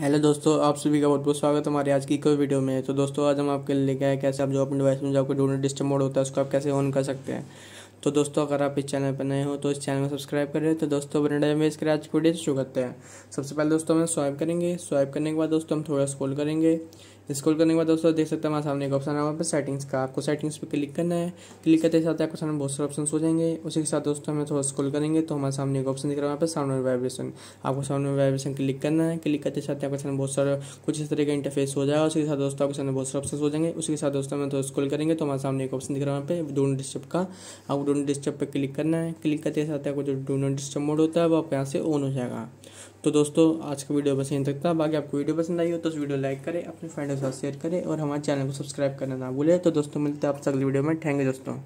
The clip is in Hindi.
हेलो दोस्तों आप सभी का बहुत बहुत स्वागत है हमारे आज की कोई वीडियो में तो दोस्तों आज हम आपके लिए लेके आए कैसे आप जो अपने डिवाइस में जो आपको डोनेट डिस्टर्ब मोड होता है उसको आप कैसे ऑन कर सकते हैं तो दोस्तों अगर आप इस चैनल पर नए हो तो इस चैनल को सब्सक्राइब करें तो दोस्तों बने में इसके आज वीडियो शुरू करते हैं सबसे पहले दोस्तों हम स्वाइप करेंगे स्वाइप करने के बाद दोस्तों हम थोड़ा स्क्रॉल करेंगे स्क्रॉल करने के बाद दोस्तों देख सकते हैं हमारे सामने एक ऑप्शन है वहाँ पर सेटिंग्स का आपको सेटिंग्स पे क्लिक करना है क्लिक करते साथ आपके सामने बहुत सारे ऑप्शन हो जाएंगे उसी के साथ दोस्तों हमें थोड़ा स्क्रॉल करेंगे तो हमारे सामने एक ऑप्शन दिख रहा है वहाँ पर साउंड और वाइब्रेशन आपको साउंड और वाइब्रेशन क्लिक करना है क्लिक करते साथ आपके सामने बहुत सारा कुछ इस तरह का इंटरफेस हो जाएगा उसके साथ दोस्तों आपके सामने बहुत सारे ऑप्शन हो जाएंगे उसी के साथ दोस्तों हमें थोड़ा स्क्रॉल करेंगे तो हमारे सामने एक ऑप्शन दिख रहा है वहाँ पर डोंट डिस्टर्ब का आपको डोंट डिस्टर्ब पर क्लिक करना है क्लिक करते साथ आपको जो डोंट डिस्टर्ब मोड होता है वो आपके यहाँ से ऑन हो जाएगा तो दोस्तों आज का वीडियो बस यहीं तक था बाकी आपको वीडियो पसंद आई हो तो उस वीडियो लाइक करें अपने फ्रेंड के साथ शेयर करें और हमारे चैनल को सब्सक्राइब करना ना भूलें तो दोस्तों मिलते हैं आपसे अगली वीडियो में थैंक यू दोस्तों